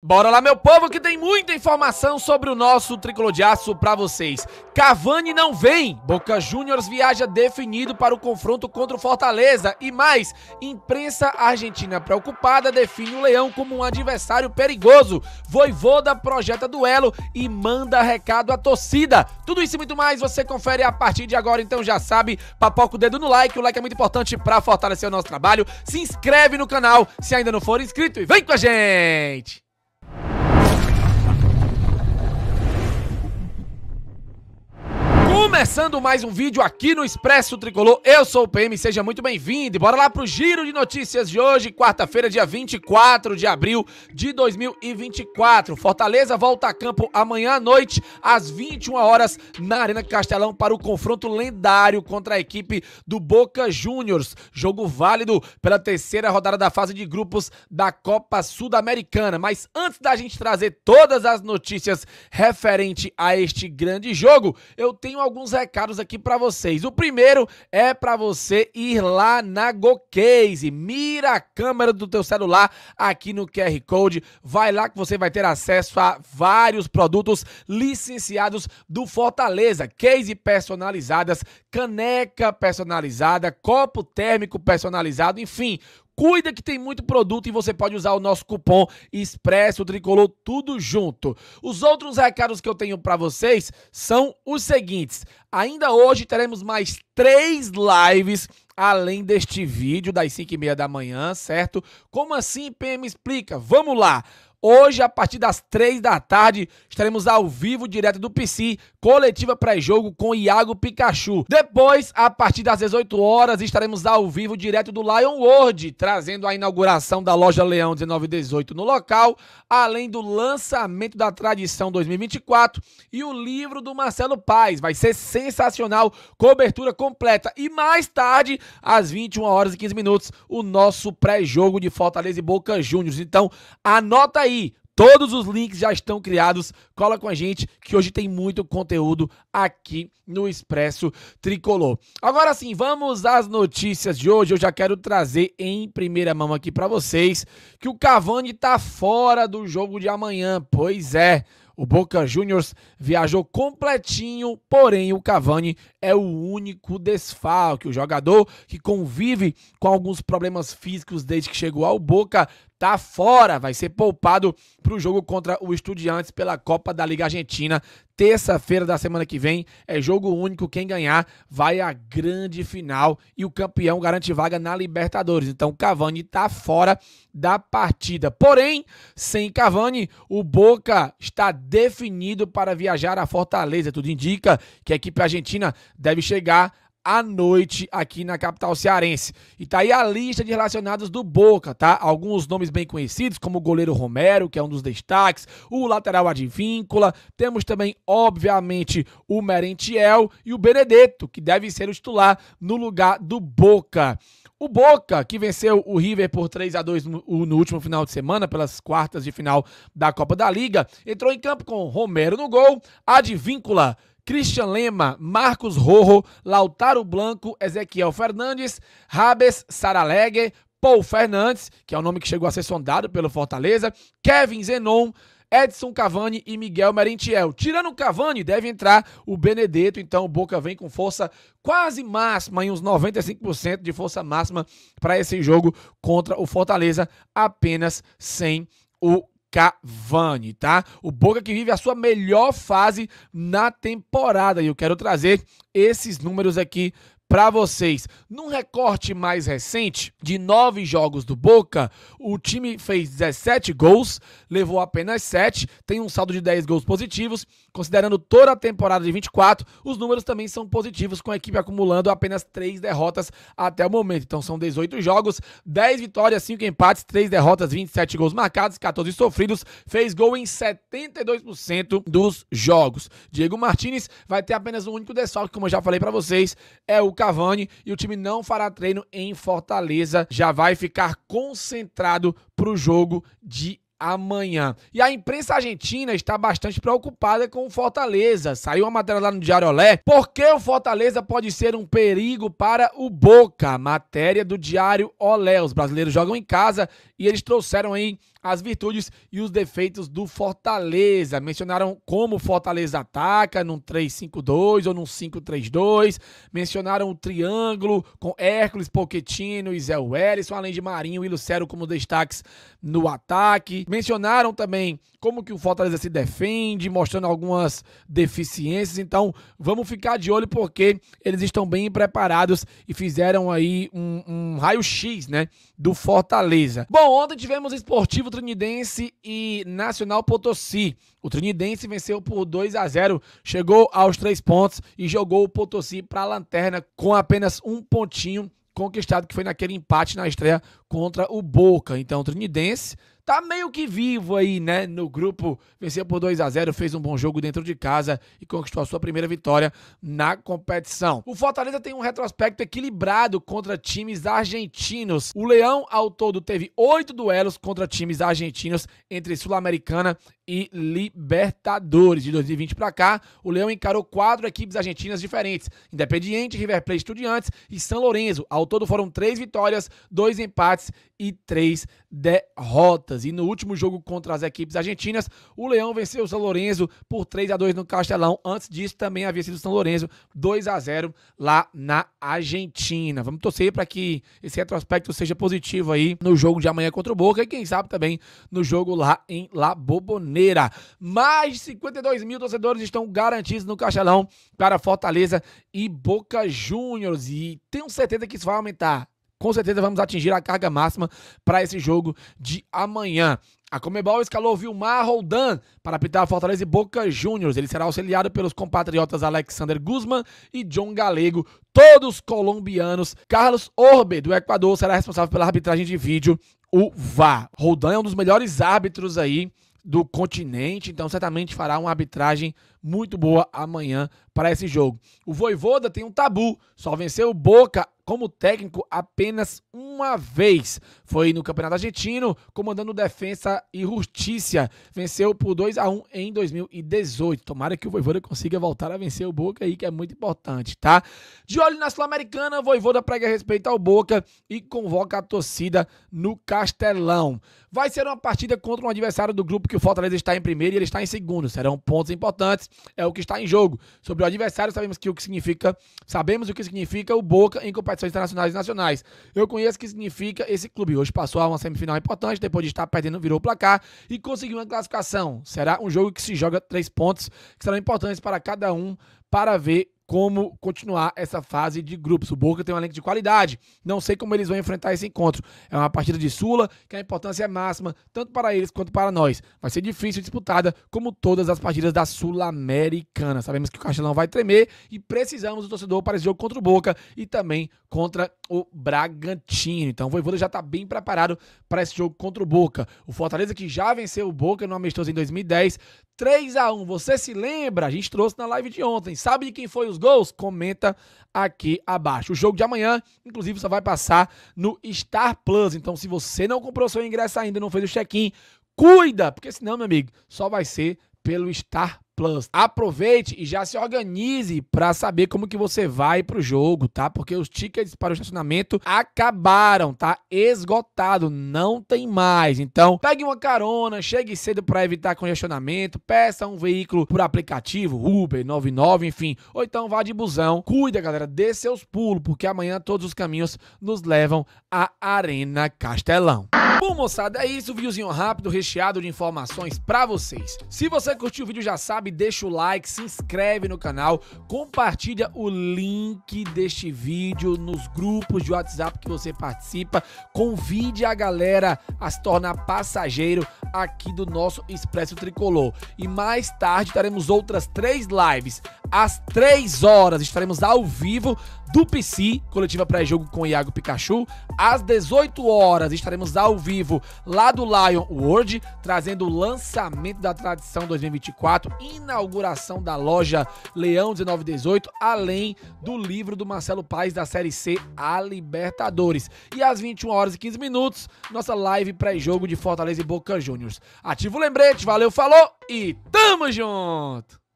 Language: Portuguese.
Bora lá, meu povo, que tem muita informação sobre o nosso tricolor de aço pra vocês. Cavani não vem! Boca Juniors viaja definido para o confronto contra o Fortaleza. E mais, imprensa argentina preocupada define o Leão como um adversário perigoso. Voivoda projeta duelo e manda recado à torcida. Tudo isso e muito mais você confere a partir de agora. Então já sabe, papoca o dedo no like. O like é muito importante pra fortalecer o nosso trabalho. Se inscreve no canal se ainda não for inscrito e vem com a gente! Começando mais um vídeo aqui no Expresso Tricolor, eu sou o PM, seja muito bem-vindo e bora lá pro giro de notícias de hoje, quarta-feira, dia 24 de abril de 2024. Fortaleza volta a campo amanhã à noite, às 21 horas, na Arena Castelão para o confronto lendário contra a equipe do Boca Juniors. Jogo válido pela terceira rodada da fase de grupos da Copa Sudamericana. americana Mas antes da gente trazer todas as notícias referente a este grande jogo, eu tenho alguns recados aqui para vocês. O primeiro é para você ir lá na GoCase. Mira a câmera do teu celular aqui no QR Code. Vai lá que você vai ter acesso a vários produtos licenciados do Fortaleza. Case personalizadas, caneca personalizada, copo térmico personalizado, enfim, Cuida que tem muito produto e você pode usar o nosso cupom Expresso Tricolor tudo junto. Os outros recados que eu tenho para vocês são os seguintes. Ainda hoje teremos mais três lives além deste vídeo das 5 e meia da manhã, certo? Como assim, PM Explica? Vamos lá! Hoje, a partir das três da tarde, estaremos ao vivo direto do PC, coletiva pré-jogo com Iago Pikachu. Depois, a partir das 18 horas, estaremos ao vivo direto do Lion World, trazendo a inauguração da loja Leão 1918 no local, além do lançamento da tradição 2024 e o livro do Marcelo Paz. Vai ser sensacional, cobertura completa. E mais tarde, às 21 horas e 15 minutos, o nosso pré-jogo de Fortaleza e Boca Juniors. Então, anota aí aí. Todos os links já estão criados. Cola com a gente que hoje tem muito conteúdo aqui no Expresso Tricolor. Agora sim, vamos às notícias de hoje. Eu já quero trazer em primeira mão aqui para vocês que o Cavani tá fora do jogo de amanhã. Pois é. O Boca Juniors viajou completinho, porém o Cavani é o único desfalque. O jogador que convive com alguns problemas físicos desde que chegou ao Boca tá fora, vai ser poupado para o jogo contra o Estudiantes pela Copa da Liga Argentina. Terça-feira da semana que vem é jogo único. Quem ganhar vai à grande final e o campeão garante vaga na Libertadores. Então Cavani está fora da partida. Porém, sem Cavani, o Boca está definido para viajar à Fortaleza. Tudo indica que a equipe argentina deve chegar à noite aqui na capital cearense. E tá aí a lista de relacionados do Boca, tá? Alguns nomes bem conhecidos, como o goleiro Romero, que é um dos destaques, o lateral Advíncula, temos também, obviamente, o Merentiel e o Benedetto, que deve ser o titular no lugar do Boca. O Boca, que venceu o River por 3 a 2 no, último final de semana, pelas quartas de final da Copa da Liga, entrou em campo com Romero no gol, Advíncula, Christian Lema, Marcos Rojo, Lautaro Blanco, Ezequiel Fernandes, Rabes Saraleg, Paul Fernandes, que é o nome que chegou a ser sondado pelo Fortaleza, Kevin Zenon, Edson Cavani e Miguel Merentiel. Tirando o Cavani, deve entrar o Benedetto, então o Boca vem com força quase máxima, em uns 95% de força máxima para esse jogo contra o Fortaleza, apenas sem o Cavani, tá? O Boca que vive a sua melhor fase na temporada e eu quero trazer esses números aqui para vocês. Num recorte mais recente, de nove jogos do Boca, o time fez 17 gols, levou apenas 7, tem um saldo de 10 gols positivos. Considerando toda a temporada de 24, os números também são positivos, com a equipe acumulando apenas 3 derrotas até o momento. Então são 18 jogos, 10 vitórias, 5 empates, 3 derrotas, 27 gols marcados, 14 sofridos, fez gol em 72% dos jogos. Diego Martinez vai ter apenas um único desfalque, como eu já falei para vocês, é o Cavani e o time não fará treino em Fortaleza, já vai ficar concentrado para o jogo de amanhã. E a imprensa argentina está bastante preocupada com o Fortaleza. Saiu uma matéria lá no Diário Olé. Por que o Fortaleza pode ser um perigo para o Boca? Matéria do Diário Olé. Os brasileiros jogam em casa e eles trouxeram aí as virtudes e os defeitos do Fortaleza. Mencionaram como o Fortaleza ataca num 3-5-2 ou num 5-3-2. Mencionaram o triângulo com Hércules, Poquetino e Zé Wellison, além de Marinho e Lucero como destaques no ataque. Mencionaram também como que o Fortaleza se defende, mostrando algumas deficiências. Então, vamos ficar de olho porque eles estão bem preparados e fizeram aí um, um raio-x, né, do Fortaleza. Bom, ontem tivemos esportivo Esportivo Trinidense e Nacional Potosí. O Trinidense venceu por 2 a 0, chegou aos três pontos e jogou o Potosí para a lanterna com apenas um pontinho conquistado, que foi naquele empate na estreia contra o Boca. Então, o Trinidense tá meio que vivo aí, né? No grupo, venceu por 2 a 0 fez um bom jogo dentro de casa e conquistou a sua primeira vitória na competição. O Fortaleza tem um retrospecto equilibrado contra times argentinos. O Leão, ao todo, teve oito duelos contra times argentinos entre Sul-Americana e Libertadores. De 2020 para cá, o Leão encarou quatro equipes argentinas diferentes: Independiente, River Plate, Estudiantes e São Lourenço. Ao todo foram três vitórias, dois empates e três derrotas. E no último jogo contra as equipes argentinas, o Leão venceu o São Lourenço por 3 a 2 no Castelão. Antes disso, também havia sido o São Lourenço 2 a 0 lá na Argentina. Vamos torcer para que esse retrospecto seja positivo aí no jogo de amanhã contra o Boca e quem sabe também no jogo lá em La Boboneira. Mais de 52 mil torcedores estão garantidos no Castelão para Fortaleza e Boca Juniors. E tenho certeza que isso vai aumentar com certeza vamos atingir a carga máxima para esse jogo de amanhã. A Comebol escalou Vilmar Roldan para apitar Fortaleza e Boca Juniors. Ele será auxiliado pelos compatriotas Alexander Guzman e John Galego, todos colombianos. Carlos Orbe, do Equador, será responsável pela arbitragem de vídeo, o VAR. Roldan é um dos melhores árbitros aí do continente, então certamente fará uma arbitragem muito boa amanhã para esse jogo. O Voivoda tem um tabu, só venceu o Boca como técnico apenas uma vez. Foi no Campeonato Argentino, comandando Defensa e Justiça. Venceu por 2 a 1 em 2018. Tomara que o Voivoda consiga voltar a vencer o Boca aí, que é muito importante, tá? De olho na Sul-Americana, Voivoda prega respeito ao Boca e convoca a torcida no Castelão. Vai ser uma partida contra um adversário do grupo que o Fortaleza está em primeiro e ele está em segundo. Serão pontos importantes é o que está em jogo. Sobre o adversário, sabemos que o que significa, sabemos o que significa o Boca em competições internacionais e nacionais. Eu conheço o que significa esse clube. Hoje passou a uma semifinal importante, depois de estar perdendo, virou o placar e conseguiu uma classificação. Será um jogo que se joga três pontos, que serão importantes para cada um para ver como continuar essa fase de grupos. O Boca tem um elenco de qualidade. Não sei como eles vão enfrentar esse encontro. É uma partida de Sula que a importância é máxima, tanto para eles quanto para nós. Vai ser difícil disputada, como todas as partidas da Sul-Americana. Sabemos que o Castelão vai tremer e precisamos do torcedor para esse jogo contra o Boca e também contra o Bragantino. Então o Voivoda já está bem preparado para esse jogo contra o Boca. O Fortaleza, que já venceu o Boca no amistoso em 2010, 3 a 1 Você se lembra? A gente trouxe na live de ontem. Sabe de quem foi os gols? Comenta aqui abaixo. O jogo de amanhã, inclusive, só vai passar no Star Plus. Então, se você não comprou seu ingresso ainda, não fez o check-in, cuida, porque senão, meu amigo, só vai ser pelo Star Plus. Aproveite e já se organize para saber como que você vai pro jogo, tá? Porque os tickets para o estacionamento acabaram, tá? Esgotado, não tem mais. Então, pegue uma carona, chegue cedo para evitar congestionamento, peça um veículo por aplicativo, Uber, 99, enfim, ou então vá de busão. Cuida, galera, dê seus pulos, porque amanhã todos os caminhos nos levam à Arena Castelão. Bom, moçada, é isso, videozinho rápido, recheado de informações para vocês. Se você curtiu o vídeo, já sabe, deixa o like, se inscreve no canal, compartilha o link deste vídeo nos grupos de WhatsApp que você participa, convide a galera a se tornar passageiro aqui do nosso Expresso Tricolor. E mais tarde teremos outras três lives. Às três horas estaremos ao vivo do PC, coletiva pré-jogo com Iago Pikachu. Às 18 horas estaremos ao vivo lá do Lion World, trazendo o lançamento da tradição 2024, inauguração da loja Leão 1918, além do livro do Marcelo Paes da Série C A Libertadores. E às 21 horas e 15 minutos, nossa live pré-jogo de Fortaleza e Boca Juniors. ativo o lembrete, valeu, falou e tamo junto!